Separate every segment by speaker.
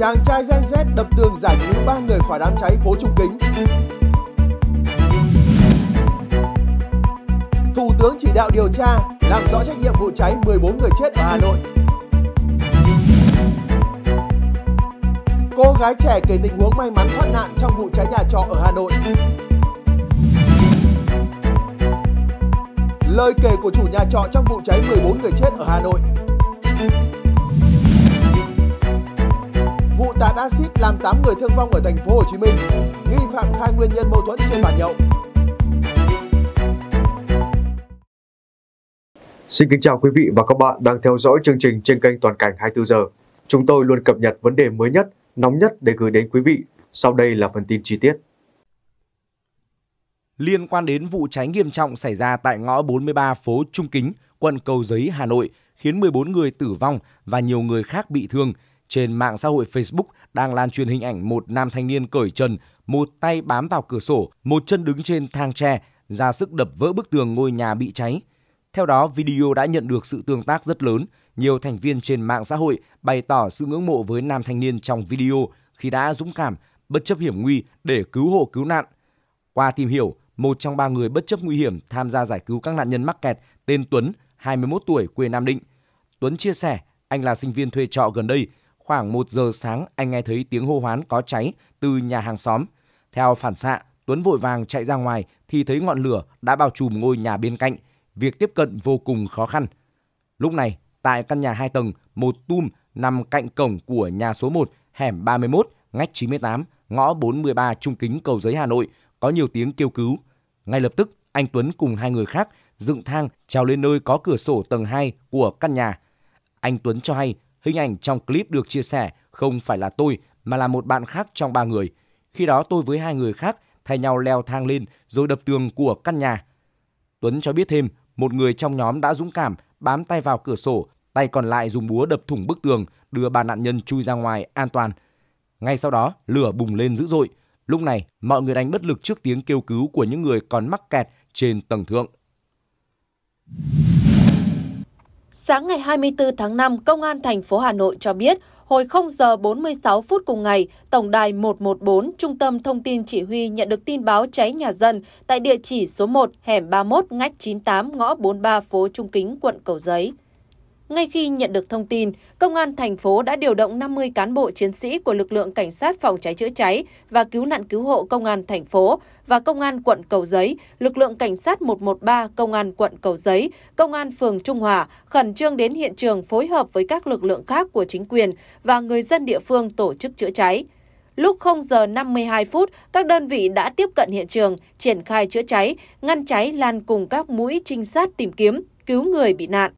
Speaker 1: Chàng trai Gen Z đập tường giải cứu ba người khỏi đám cháy phố Trung Kính. Thủ tướng chỉ đạo điều tra, làm rõ trách nhiệm vụ cháy 14 người chết ở Hà Nội. Cô gái trẻ kể tình huống may mắn thoát nạn trong vụ cháy nhà trọ ở Hà Nội. Lời kể của chủ nhà trọ trong vụ cháy 14 người chết ở Hà Nội. Vụ tạt axit làm 8 người thương vong ở thành phố Hồ Chí Minh. Nghi phạm khai nguyên nhân mâu thuẫn trên bàn nhậu.
Speaker 2: Xin kính chào quý vị và các bạn đang theo dõi chương trình trên kênh Toàn cảnh 24 giờ. Chúng tôi luôn cập nhật vấn đề mới nhất, nóng nhất để gửi đến quý vị. Sau đây là phần tin chi tiết. Liên quan đến vụ cháy nghiêm trọng xảy ra tại ngõ 43 phố Trung Kính, quận Cầu Giấy, Hà Nội, khiến 14 người tử vong và nhiều người khác bị thương – trên mạng xã hội Facebook đang lan truyền hình ảnh một nam thanh niên cởi trần, một tay bám vào cửa sổ, một chân đứng trên thang tre, ra sức đập vỡ bức tường ngôi nhà bị cháy. Theo đó, video đã nhận được sự tương tác rất lớn. Nhiều thành viên trên mạng xã hội bày tỏ sự ngưỡng mộ với nam thanh niên trong video khi đã dũng cảm, bất chấp hiểm nguy để cứu hộ cứu nạn. Qua tìm hiểu, một trong ba người bất chấp nguy hiểm tham gia giải cứu các nạn nhân mắc kẹt tên Tuấn, 21 tuổi, quê Nam Định. Tuấn chia sẻ, anh là sinh viên thuê trọ gần đây Khoảng 1 giờ sáng, anh nghe thấy tiếng hô hoán có cháy từ nhà hàng xóm. Theo phản xạ, Tuấn vội vàng chạy ra ngoài thì thấy ngọn lửa đã bao trùm ngôi nhà bên cạnh. Việc tiếp cận vô cùng khó khăn. Lúc này, tại căn nhà 2 tầng, một tum nằm cạnh cổng của nhà số 1, hẻm 31, ngách 98, ngõ 43 Trung Kính, Cầu Giấy, Hà Nội, có nhiều tiếng kêu cứu. Ngay lập tức, anh Tuấn cùng hai người khác dựng thang trèo lên nơi có cửa sổ tầng 2 của căn nhà. Anh Tuấn cho hay Hình ảnh trong clip được chia sẻ không phải là tôi mà là một bạn khác trong ba người. Khi đó tôi với hai người khác thay nhau leo thang lên rồi đập tường của căn nhà. Tuấn cho biết thêm, một người trong nhóm đã dũng cảm bám tay vào cửa sổ, tay còn lại dùng búa đập thủng bức tường, đưa ba nạn nhân chui ra ngoài an toàn. Ngay sau đó, lửa bùng lên dữ dội. Lúc này, mọi người đánh bất lực trước tiếng kêu cứu của những người còn mắc kẹt trên tầng thượng.
Speaker 3: Sáng ngày 24 tháng 5, Công an thành phố Hà Nội cho biết, hồi 0 giờ 46 phút cùng ngày, Tổng đài 114, Trung tâm Thông tin Chỉ huy nhận được tin báo cháy nhà dân tại địa chỉ số 1, hẻm 31, ngách 98, ngõ 43, phố Trung Kính, quận Cầu Giấy. Ngay khi nhận được thông tin, Công an thành phố đã điều động 50 cán bộ chiến sĩ của lực lượng Cảnh sát phòng cháy chữa cháy và cứu nạn cứu hộ Công an thành phố và Công an quận Cầu Giấy, lực lượng Cảnh sát 113 Công an quận Cầu Giấy, Công an phường Trung Hòa khẩn trương đến hiện trường phối hợp với các lực lượng khác của chính quyền và người dân địa phương tổ chức chữa cháy. Lúc 0 giờ 52 phút, các đơn vị đã tiếp cận hiện trường, triển khai chữa cháy, ngăn cháy lan cùng các mũi trinh sát tìm kiếm, cứu người bị nạn.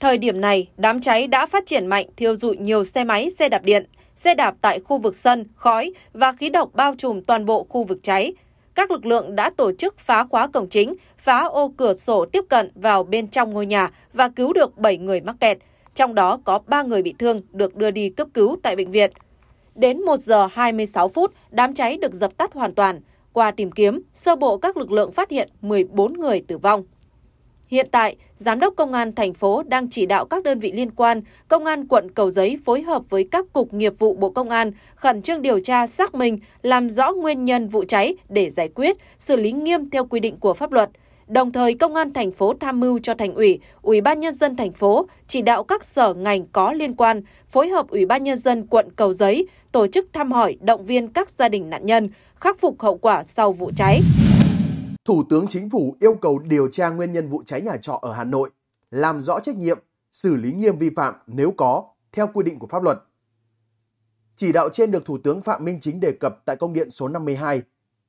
Speaker 3: Thời điểm này, đám cháy đã phát triển mạnh thiêu dụi nhiều xe máy, xe đạp điện, xe đạp tại khu vực sân, khói và khí độc bao trùm toàn bộ khu vực cháy. Các lực lượng đã tổ chức phá khóa cổng chính, phá ô cửa sổ tiếp cận vào bên trong ngôi nhà và cứu được 7 người mắc kẹt, trong đó có 3 người bị thương được đưa đi cấp cứu tại bệnh viện. Đến 1 giờ 26 phút, đám cháy được dập tắt hoàn toàn. Qua tìm kiếm, sơ bộ các lực lượng phát hiện 14 người tử vong. Hiện tại, Giám đốc Công an thành phố đang chỉ đạo các đơn vị liên quan, Công an quận Cầu Giấy phối hợp với các cục nghiệp vụ Bộ Công an khẩn trương điều tra xác minh, làm rõ nguyên nhân vụ cháy để giải quyết, xử lý nghiêm theo quy định của pháp luật. Đồng thời, Công an thành phố tham mưu cho thành ủy, Ủy ban nhân dân thành phố chỉ đạo các sở ngành có liên quan phối hợp Ủy ban nhân dân quận Cầu Giấy tổ chức thăm hỏi, động viên các gia đình nạn nhân, khắc phục hậu quả sau vụ cháy.
Speaker 1: Thủ tướng Chính phủ yêu cầu điều tra nguyên nhân vụ cháy nhà trọ ở Hà Nội, làm rõ trách nhiệm, xử lý nghiêm vi phạm nếu có, theo quy định của pháp luật. Chỉ đạo trên được Thủ tướng Phạm Minh Chính đề cập tại công điện số 52,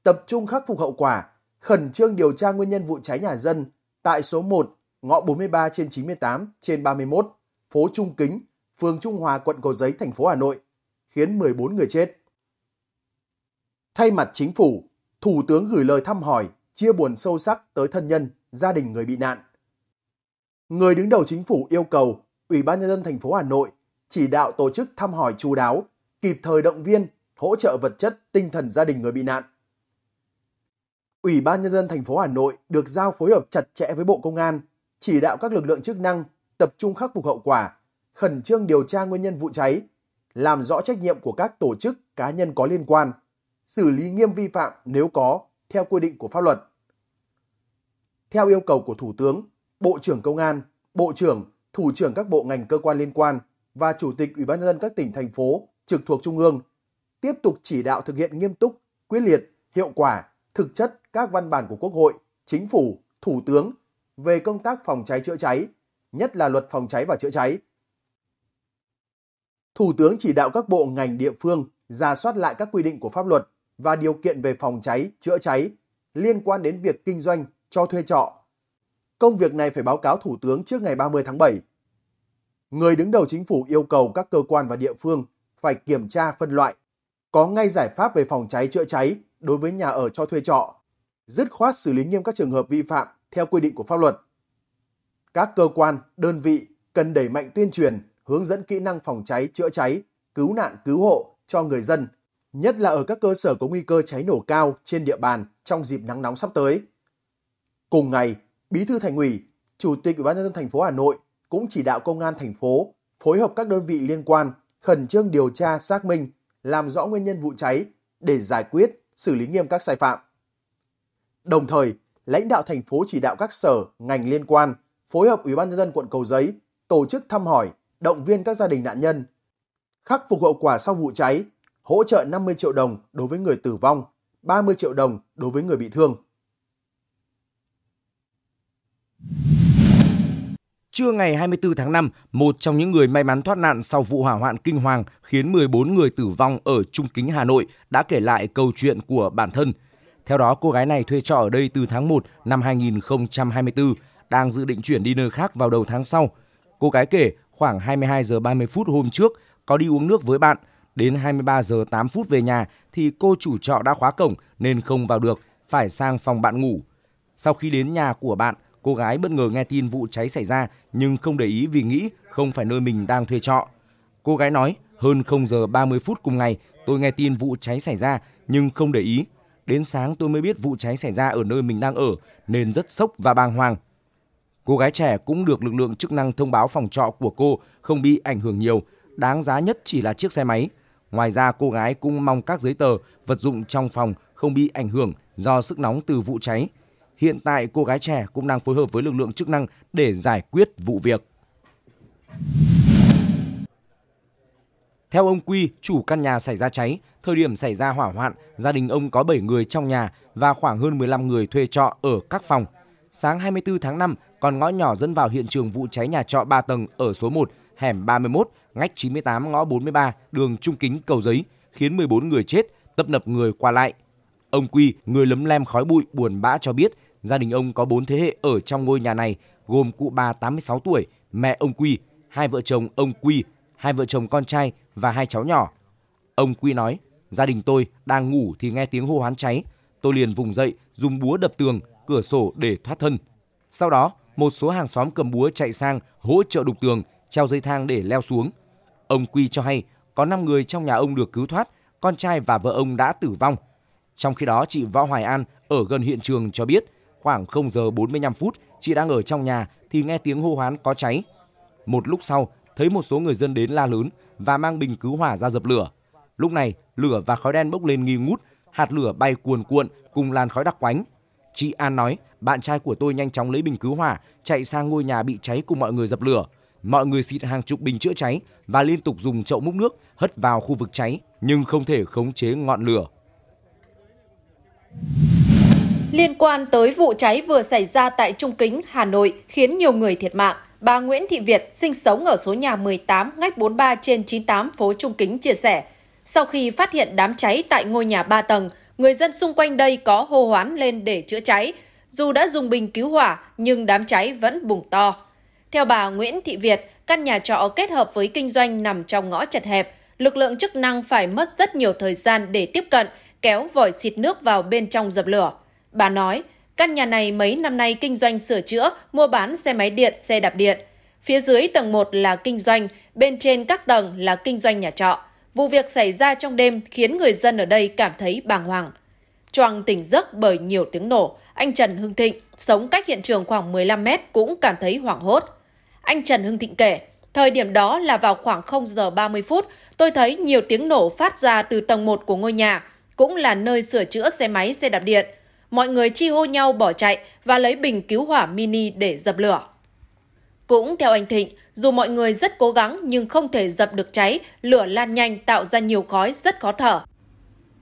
Speaker 1: tập trung khắc phục hậu quả, khẩn trương điều tra nguyên nhân vụ cháy nhà dân tại số 1, ngõ 43 trên 98 trên 31, phố Trung Kính, phường Trung Hòa, quận Cầu Giấy, thành phố Hà Nội, khiến 14 người chết. Thay mặt chính phủ, Thủ tướng gửi lời thăm hỏi, chia buồn sâu sắc tới thân nhân, gia đình người bị nạn. Người đứng đầu chính phủ yêu cầu Ủy ban nhân dân thành phố Hà Nội chỉ đạo tổ chức thăm hỏi chú đáo, kịp thời động viên, hỗ trợ vật chất, tinh thần gia đình người bị nạn. Ủy ban nhân dân thành phố Hà Nội được giao phối hợp chặt chẽ với Bộ Công an, chỉ đạo các lực lượng chức năng tập trung khắc phục hậu quả, khẩn trương điều tra nguyên nhân vụ cháy, làm rõ trách nhiệm của các tổ chức, cá nhân có liên quan, xử lý nghiêm vi phạm nếu có theo quy định của pháp luật. Theo yêu cầu của Thủ tướng, Bộ trưởng Công an, Bộ trưởng, Thủ trưởng các bộ ngành cơ quan liên quan và Chủ tịch Ủy ban nhân dân các tỉnh thành phố trực thuộc Trung ương tiếp tục chỉ đạo thực hiện nghiêm túc, quyết liệt, hiệu quả, thực chất các văn bản của Quốc hội, Chính phủ, Thủ tướng về công tác phòng cháy chữa cháy, nhất là luật phòng cháy và chữa cháy. Thủ tướng chỉ đạo các bộ ngành địa phương ra soát lại các quy định của pháp luật và điều kiện về phòng cháy, chữa cháy liên quan đến việc kinh doanh, cho thuê trọ. Công việc này phải báo cáo Thủ tướng trước ngày 30 tháng 7. Người đứng đầu chính phủ yêu cầu các cơ quan và địa phương phải kiểm tra phân loại, có ngay giải pháp về phòng cháy chữa cháy đối với nhà ở cho thuê trọ, dứt khoát xử lý nghiêm các trường hợp vi phạm theo quy định của pháp luật. Các cơ quan, đơn vị cần đẩy mạnh tuyên truyền, hướng dẫn kỹ năng phòng cháy, chữa cháy, cứu nạn, cứu hộ cho người dân nhất là ở các cơ sở có nguy cơ cháy nổ cao trên địa bàn trong dịp nắng nóng sắp tới. Cùng ngày, Bí thư Thành ủy, Chủ tịch Ủy ban nhân dân thành phố Hà Nội cũng chỉ đạo công an thành phố phối hợp các đơn vị liên quan khẩn trương điều tra xác minh, làm rõ nguyên nhân vụ cháy để giải quyết, xử lý nghiêm các sai phạm. Đồng thời, lãnh đạo thành phố chỉ đạo các sở, ngành liên quan phối hợp Ủy ban nhân dân quận Cầu Giấy tổ chức thăm hỏi, động viên các gia đình nạn nhân, khắc phục hậu quả sau vụ cháy hỗ trợ 50 triệu đồng đối với người tử vong, 30 triệu đồng đối với người bị thương.
Speaker 2: Trưa ngày 24 tháng 5, một trong những người may mắn thoát nạn sau vụ hỏa hoạn kinh hoàng khiến 14 người tử vong ở Trung Kính Hà Nội đã kể lại câu chuyện của bản thân. Theo đó, cô gái này thuê trọ ở đây từ tháng 1 năm 2024, đang dự định chuyển đi nơi khác vào đầu tháng sau. Cô gái kể khoảng 22 giờ 30 phút hôm trước có đi uống nước với bạn, Đến 23 giờ 8 phút về nhà thì cô chủ trọ đã khóa cổng nên không vào được, phải sang phòng bạn ngủ. Sau khi đến nhà của bạn, cô gái bất ngờ nghe tin vụ cháy xảy ra nhưng không để ý vì nghĩ không phải nơi mình đang thuê trọ. Cô gái nói, hơn 0 giờ 30 phút cùng ngày, tôi nghe tin vụ cháy xảy ra nhưng không để ý. Đến sáng tôi mới biết vụ cháy xảy ra ở nơi mình đang ở nên rất sốc và bàng hoàng. Cô gái trẻ cũng được lực lượng chức năng thông báo phòng trọ của cô không bị ảnh hưởng nhiều, đáng giá nhất chỉ là chiếc xe máy. Ngoài ra, cô gái cũng mong các giấy tờ, vật dụng trong phòng không bị ảnh hưởng do sức nóng từ vụ cháy. Hiện tại, cô gái trẻ cũng đang phối hợp với lực lượng chức năng để giải quyết vụ việc. Theo ông Quy, chủ căn nhà xảy ra cháy, thời điểm xảy ra hỏa hoạn, gia đình ông có 7 người trong nhà và khoảng hơn 15 người thuê trọ ở các phòng. Sáng 24 tháng 5, con ngõ nhỏ dẫn vào hiện trường vụ cháy nhà trọ 3 tầng ở số 1, hẻm 31 ngách 98 ngõ 43, đường Trung Kính, Cầu Giấy, khiến 14 người chết, tấp nập người qua lại. Ông Quy, người lấm lem khói bụi buồn bã cho biết, gia đình ông có 4 thế hệ ở trong ngôi nhà này, gồm cụ bà 86 tuổi, mẹ ông Quy, hai vợ chồng ông Quy, hai vợ chồng con trai và hai cháu nhỏ. Ông Quy nói, gia đình tôi đang ngủ thì nghe tiếng hô hoán cháy. Tôi liền vùng dậy, dùng búa đập tường, cửa sổ để thoát thân. Sau đó, một số hàng xóm cầm búa chạy sang hỗ trợ đục tường, treo dây thang để leo xuống. Ông Quy cho hay có 5 người trong nhà ông được cứu thoát, con trai và vợ ông đã tử vong. Trong khi đó, chị Võ Hoài An ở gần hiện trường cho biết khoảng 0 giờ 45 phút chị đang ở trong nhà thì nghe tiếng hô hoán có cháy. Một lúc sau, thấy một số người dân đến la lớn và mang bình cứu hỏa ra dập lửa. Lúc này, lửa và khói đen bốc lên nghi ngút, hạt lửa bay cuồn cuộn cùng làn khói đặc quánh. Chị An nói, bạn trai của tôi nhanh chóng lấy bình cứu hỏa, chạy sang ngôi nhà bị cháy cùng mọi người dập lửa mọi người xịt hàng chục bình chữa cháy và liên tục dùng chậu múc nước hất vào khu vực cháy nhưng không thể khống chế ngọn lửa.
Speaker 3: Liên quan tới vụ cháy vừa xảy ra tại Trung Kính, Hà Nội khiến nhiều người thiệt mạng, bà Nguyễn Thị Việt sinh sống ở số nhà 18 ngách 43 trên 98 phố Trung Kính chia sẻ, sau khi phát hiện đám cháy tại ngôi nhà 3 tầng, người dân xung quanh đây có hô hoán lên để chữa cháy. Dù đã dùng bình cứu hỏa nhưng đám cháy vẫn bùng to. Theo bà Nguyễn Thị Việt, căn nhà trọ kết hợp với kinh doanh nằm trong ngõ chật hẹp, lực lượng chức năng phải mất rất nhiều thời gian để tiếp cận, kéo vòi xịt nước vào bên trong dập lửa. Bà nói, căn nhà này mấy năm nay kinh doanh sửa chữa, mua bán xe máy điện, xe đạp điện. Phía dưới tầng 1 là kinh doanh, bên trên các tầng là kinh doanh nhà trọ. Vụ việc xảy ra trong đêm khiến người dân ở đây cảm thấy bàng hoàng. Choang tỉnh giấc bởi nhiều tiếng nổ, anh Trần Hưng Thịnh, sống cách hiện trường khoảng 15 mét cũng cảm thấy hoảng hốt. Anh Trần Hưng Thịnh kể, thời điểm đó là vào khoảng 0 giờ 30 phút, tôi thấy nhiều tiếng nổ phát ra từ tầng 1 của ngôi nhà, cũng là nơi sửa chữa xe máy, xe đạp điện. Mọi người chi hô nhau bỏ chạy và lấy bình cứu hỏa mini để dập lửa. Cũng theo anh Thịnh, dù mọi người rất cố gắng nhưng không thể dập được cháy, lửa lan nhanh tạo ra nhiều khói rất khó thở.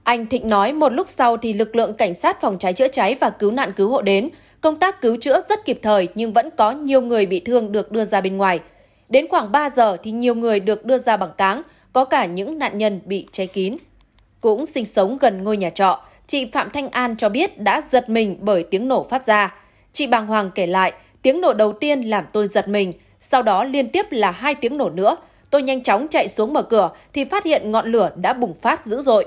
Speaker 3: Anh Thịnh nói một lúc sau thì lực lượng cảnh sát phòng cháy chữa cháy và cứu nạn cứu hộ đến, Công tác cứu chữa rất kịp thời nhưng vẫn có nhiều người bị thương được đưa ra bên ngoài. Đến khoảng 3 giờ thì nhiều người được đưa ra bằng cáng, có cả những nạn nhân bị cháy kín. Cũng sinh sống gần ngôi nhà trọ, chị Phạm Thanh An cho biết đã giật mình bởi tiếng nổ phát ra. Chị bàng hoàng kể lại, tiếng nổ đầu tiên làm tôi giật mình, sau đó liên tiếp là hai tiếng nổ nữa. Tôi nhanh chóng chạy xuống mở cửa thì phát hiện ngọn lửa đã bùng phát dữ dội.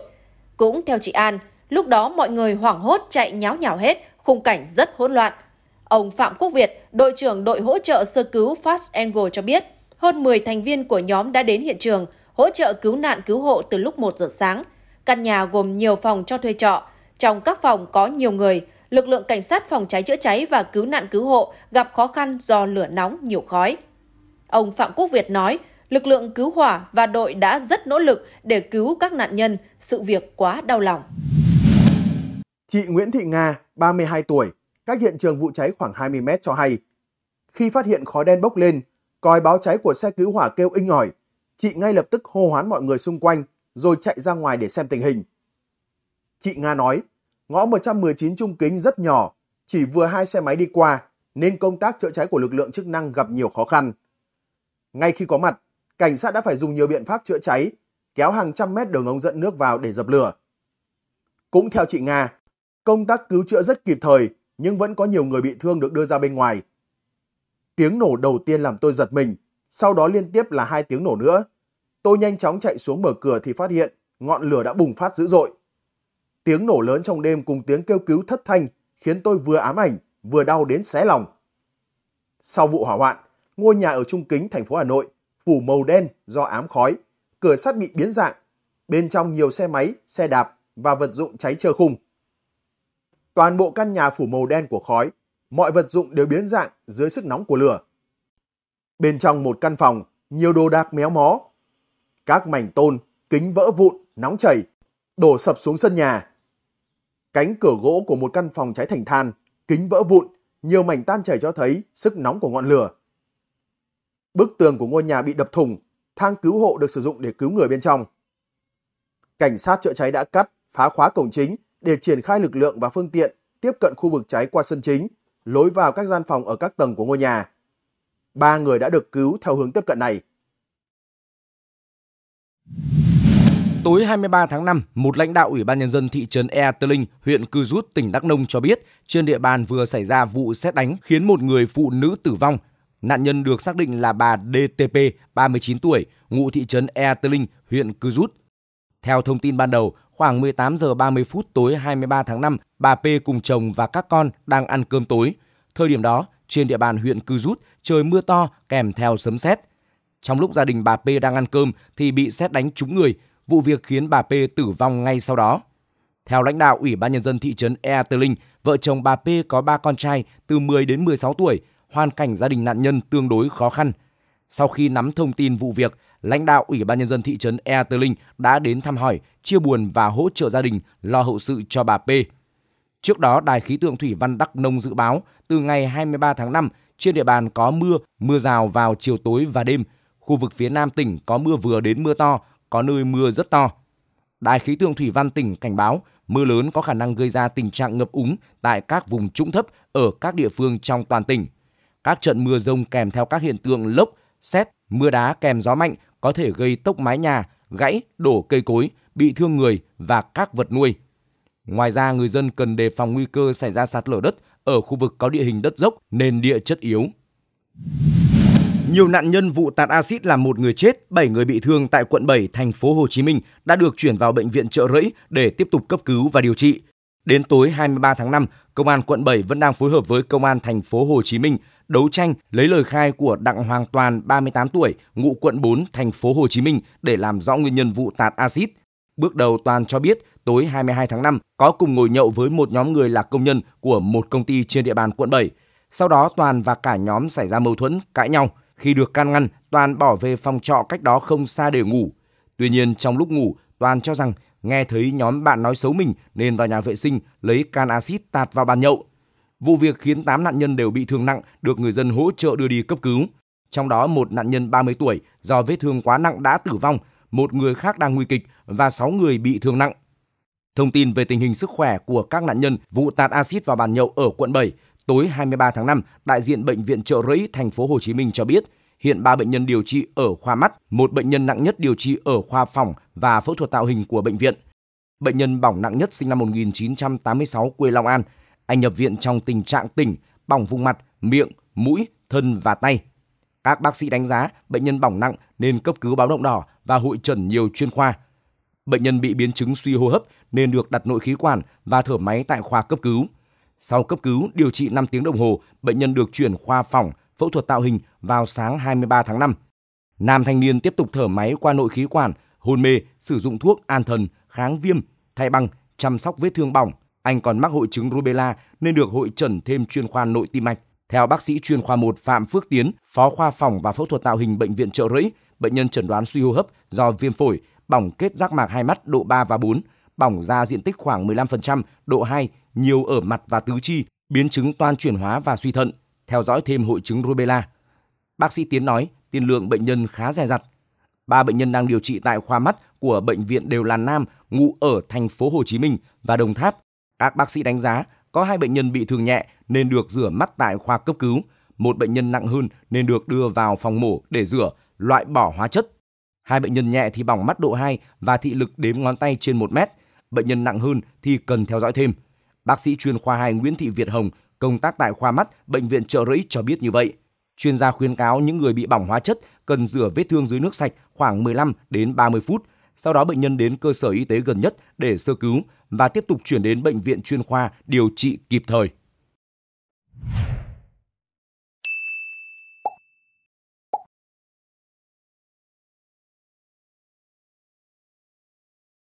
Speaker 3: Cũng theo chị An, lúc đó mọi người hoảng hốt chạy nháo nhào hết, khung cảnh rất hỗn loạn. Ông Phạm Quốc Việt, đội trưởng đội hỗ trợ sơ cứu Fast Angle cho biết, hơn 10 thành viên của nhóm đã đến hiện trường hỗ trợ cứu nạn cứu hộ từ lúc 1 giờ sáng. Căn nhà gồm nhiều phòng cho thuê trọ. Trong các phòng có nhiều người, lực lượng cảnh sát phòng cháy chữa cháy và cứu nạn cứu hộ gặp khó khăn do lửa nóng nhiều khói. Ông Phạm Quốc Việt nói, lực lượng cứu hỏa và đội đã rất nỗ lực để cứu các nạn nhân, sự việc quá đau lòng.
Speaker 1: Chị Nguyễn Thị Nga, 32 tuổi, cách hiện trường vụ cháy khoảng 20 mét cho hay. Khi phát hiện khói đen bốc lên, còi báo cháy của xe cứu hỏa kêu inh ỏi, chị ngay lập tức hô hoán mọi người xung quanh rồi chạy ra ngoài để xem tình hình. Chị Nga nói, ngõ 119 trung kính rất nhỏ, chỉ vừa hai xe máy đi qua nên công tác chữa cháy của lực lượng chức năng gặp nhiều khó khăn. Ngay khi có mặt, cảnh sát đã phải dùng nhiều biện pháp chữa cháy, kéo hàng trăm mét đường ống dẫn nước vào để dập lửa. Cũng theo chị Nga, Công tác cứu chữa rất kịp thời, nhưng vẫn có nhiều người bị thương được đưa ra bên ngoài. Tiếng nổ đầu tiên làm tôi giật mình, sau đó liên tiếp là hai tiếng nổ nữa. Tôi nhanh chóng chạy xuống mở cửa thì phát hiện ngọn lửa đã bùng phát dữ dội. Tiếng nổ lớn trong đêm cùng tiếng kêu cứu thất thanh khiến tôi vừa ám ảnh, vừa đau đến xé lòng. Sau vụ hỏa hoạn, ngôi nhà ở trung kính thành phố Hà Nội phủ màu đen do ám khói, cửa sắt bị biến dạng, bên trong nhiều xe máy, xe đạp và vật dụng cháy trơ khung toàn bộ căn nhà phủ màu đen của khói, mọi vật dụng đều biến dạng dưới sức nóng của lửa. Bên trong một căn phòng, nhiều đồ đạc méo mó. Các mảnh tôn, kính vỡ vụn, nóng chảy, đổ sập xuống sân nhà. Cánh cửa gỗ của một căn phòng cháy thành than, kính vỡ vụn, nhiều mảnh tan chảy cho thấy sức nóng của ngọn lửa. Bức tường của ngôi nhà bị đập thủng, thang cứu hộ được sử dụng để cứu người bên trong. Cảnh sát chữa cháy đã cắt, phá khóa cổng chính để triển khai lực lượng và phương tiện tiếp cận khu vực cháy qua sân chính, lối vào các gian phòng ở các tầng của ngôi nhà. Ba người đã được cứu theo hướng tiếp cận này.
Speaker 2: Tối 23 tháng 5, một lãnh đạo Ủy ban Nhân dân thị trấn Ea Tơ Linh, huyện Cư Rút, tỉnh Đắk Nông cho biết trên địa bàn vừa xảy ra vụ xét đánh khiến một người phụ nữ tử vong. Nạn nhân được xác định là bà DTP, 39 tuổi, ngụ thị trấn Ea Tơ Linh, huyện Cư Rút. Theo thông tin ban đầu, khoảng 18 giờ 30 phút tối 23 tháng 5, bà P cùng chồng và các con đang ăn cơm tối. Thời điểm đó, trên địa bàn huyện Cư Rút trời mưa to kèm theo sấm sét. Trong lúc gia đình bà P đang ăn cơm thì bị sét đánh trúng người, vụ việc khiến bà P tử vong ngay sau đó. Theo lãnh đạo Ủy ban nhân dân thị trấn Ea Tơ Linh, vợ chồng bà P có ba con trai từ 10 đến 16 tuổi, hoàn cảnh gia đình nạn nhân tương đối khó khăn. Sau khi nắm thông tin vụ việc, lãnh đạo Ủy ban Nhân dân thị trấn Ea Tơ Linh đã đến thăm hỏi, chia buồn và hỗ trợ gia đình lo hậu sự cho bà P. Trước đó, Đài khí tượng Thủy văn Đắk Nông dự báo từ ngày 23 tháng 5 trên địa bàn có mưa, mưa rào vào chiều tối và đêm. Khu vực phía Nam tỉnh có mưa vừa đến mưa to, có nơi mưa rất to. Đài khí tượng Thủy văn tỉnh cảnh báo mưa lớn có khả năng gây ra tình trạng ngập úng tại các vùng trũng thấp ở các địa phương trong toàn tỉnh. Các trận mưa rông kèm theo các hiện tượng lốc, xét, mưa đá kèm gió mạnh có thể gây tốc mái nhà, gãy, đổ cây cối, bị thương người và các vật nuôi. Ngoài ra, người dân cần đề phòng nguy cơ xảy ra sạt lở đất ở khu vực có địa hình đất dốc nền địa chất yếu. Nhiều nạn nhân vụ tạt axit làm một người chết, 7 người bị thương tại quận 7, thành phố Hồ Chí Minh đã được chuyển vào bệnh viện Trợ Rẫy để tiếp tục cấp cứu và điều trị. Đến tối 23 tháng 5, công an quận 7 vẫn đang phối hợp với công an thành phố Hồ Chí Minh đấu tranh lấy lời khai của Đặng Hoàng Toàn 38 tuổi, ngụ quận 4, thành phố Hồ Chí Minh để làm rõ nguyên nhân vụ tạt axit. Bước đầu Toàn cho biết tối 22 tháng 5 có cùng ngồi nhậu với một nhóm người là công nhân của một công ty trên địa bàn quận 7. Sau đó Toàn và cả nhóm xảy ra mâu thuẫn, cãi nhau. Khi được can ngăn, Toàn bỏ về phòng trọ cách đó không xa để ngủ. Tuy nhiên trong lúc ngủ, Toàn cho rằng nghe thấy nhóm bạn nói xấu mình nên vào nhà vệ sinh lấy can axit tạt vào bàn nhậu Vụ việc khiến 8 nạn nhân đều bị thương nặng, được người dân hỗ trợ đưa đi cấp cứu. Trong đó một nạn nhân 30 tuổi do vết thương quá nặng đã tử vong, một người khác đang nguy kịch và 6 người bị thương nặng. Thông tin về tình hình sức khỏe của các nạn nhân vụ tạt axit vào bàn nhậu ở quận 7 tối 23 tháng 5, đại diện bệnh viện Trợ Rẫy thành phố Hồ Chí Minh cho biết, hiện 3 bệnh nhân điều trị ở khoa mắt, một bệnh nhân nặng nhất điều trị ở khoa phòng và phẫu thuật tạo hình của bệnh viện. Bệnh nhân bỏng nặng nhất sinh năm 1986 quê Long An, anh nhập viện trong tình trạng tỉnh, bỏng vùng mặt, miệng, mũi, thân và tay. Các bác sĩ đánh giá bệnh nhân bỏng nặng nên cấp cứu báo động đỏ và hội trần nhiều chuyên khoa. Bệnh nhân bị biến chứng suy hô hấp nên được đặt nội khí quản và thở máy tại khoa cấp cứu. Sau cấp cứu điều trị 5 tiếng đồng hồ, bệnh nhân được chuyển khoa phòng phẫu thuật tạo hình vào sáng 23 tháng 5. Nam thanh niên tiếp tục thở máy qua nội khí quản, hôn mê, sử dụng thuốc an thần, kháng viêm, thay băng, chăm sóc vết thương bỏng, anh còn mắc hội chứng rubella nên được hội chẩn thêm chuyên khoa nội tim mạch. Theo bác sĩ chuyên khoa 1 Phạm Phước Tiến, phó khoa phòng và phẫu thuật tạo hình bệnh viện Trợ Rẫy, bệnh nhân chẩn đoán suy hô hấp do viêm phổi, bỏng kết giác mạc hai mắt độ 3 và 4, bỏng da diện tích khoảng 15%, độ 2, nhiều ở mặt và tứ chi, biến chứng toan chuyển hóa và suy thận, theo dõi thêm hội chứng rubella. Bác sĩ Tiến nói, tiên lượng bệnh nhân khá dè dặt. Ba bệnh nhân đang điều trị tại khoa mắt của bệnh viện đều là nam, ngụ ở thành phố Hồ Chí Minh và Đồng Tháp các bác sĩ đánh giá có hai bệnh nhân bị thương nhẹ nên được rửa mắt tại khoa cấp cứu, một bệnh nhân nặng hơn nên được đưa vào phòng mổ để rửa, loại bỏ hóa chất. Hai bệnh nhân nhẹ thì bỏng mắt độ 2 và thị lực đếm ngón tay trên 1 mét. Bệnh nhân nặng hơn thì cần theo dõi thêm. Bác sĩ chuyên khoa 2 Nguyễn Thị Việt Hồng, công tác tại khoa mắt bệnh viện Trợ Rẫy cho biết như vậy. Chuyên gia khuyên cáo những người bị bỏng hóa chất cần rửa vết thương dưới nước sạch khoảng 15 đến 30 phút sau đó bệnh nhân đến cơ sở y tế gần nhất để sơ cứu và tiếp tục chuyển đến bệnh viện chuyên khoa điều trị kịp thời.